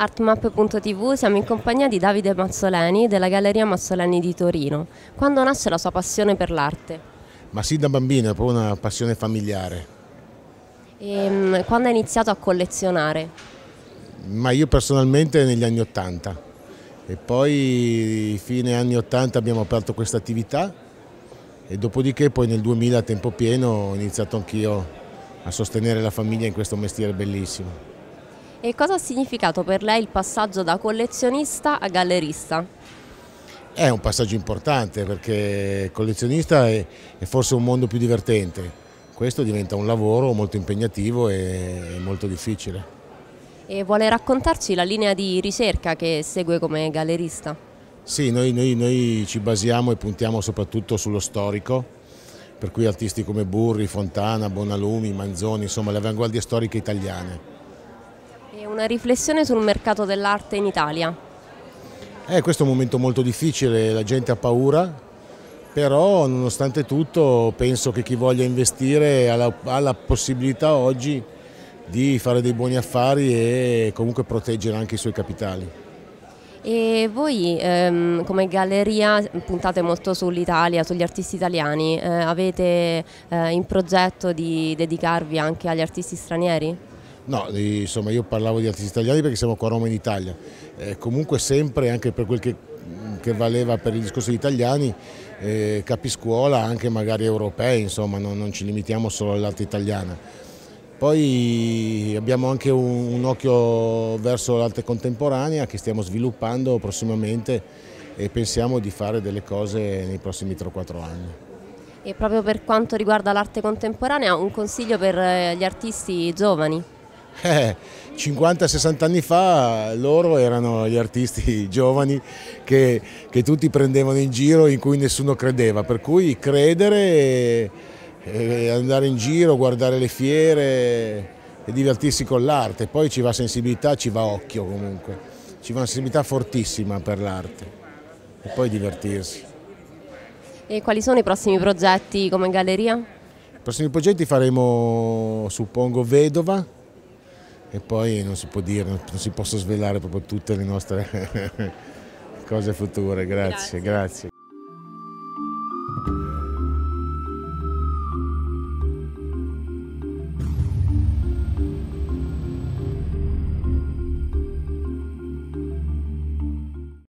Artmap.tv siamo in compagnia di Davide Mazzoleni della Galleria Mazzoleni di Torino. Quando nasce la sua passione per l'arte? Ma sì, da bambino, è proprio una passione familiare. E, ehm, quando ha iniziato a collezionare? Ma io personalmente negli anni Ottanta e poi fine anni Ottanta abbiamo aperto questa attività e dopodiché poi nel 2000 a tempo pieno ho iniziato anch'io a sostenere la famiglia in questo mestiere bellissimo. E cosa ha significato per lei il passaggio da collezionista a gallerista? È un passaggio importante perché collezionista è, è forse un mondo più divertente, questo diventa un lavoro molto impegnativo e molto difficile. E vuole raccontarci la linea di ricerca che segue come gallerista? Sì, noi, noi, noi ci basiamo e puntiamo soprattutto sullo storico, per cui artisti come Burri, Fontana, Bonalumi, Manzoni, insomma le avanguardie storiche italiane una riflessione sul mercato dell'arte in Italia. Eh, questo è un momento molto difficile, la gente ha paura, però nonostante tutto penso che chi voglia investire ha la, ha la possibilità oggi di fare dei buoni affari e comunque proteggere anche i suoi capitali. E voi ehm, come galleria puntate molto sull'Italia, sugli artisti italiani, eh, avete eh, in progetto di dedicarvi anche agli artisti stranieri? No, insomma io parlavo di artisti italiani perché siamo qua a Roma in Italia. Eh, comunque sempre, anche per quel che, mm, che valeva per il discorso degli italiani, eh, capiscuola anche magari europei, insomma no, non ci limitiamo solo all'arte italiana. Poi abbiamo anche un, un occhio verso l'arte contemporanea che stiamo sviluppando prossimamente e pensiamo di fare delle cose nei prossimi 3-4 anni. E proprio per quanto riguarda l'arte contemporanea, un consiglio per eh, gli artisti giovani? Eh, 50-60 anni fa loro erano gli artisti giovani che, che, tutti prendevano in giro in cui nessuno credeva, per cui credere, e, e andare in giro, guardare le fiere e divertirsi con l'arte, poi ci va sensibilità, ci va occhio comunque, ci va una sensibilità fortissima per l'arte e poi divertirsi. E quali sono i prossimi progetti come galleria? I prossimi progetti faremo, suppongo, Vedova, e poi non si può dire, non si possono svelare proprio tutte le nostre cose future. grazie. grazie. grazie.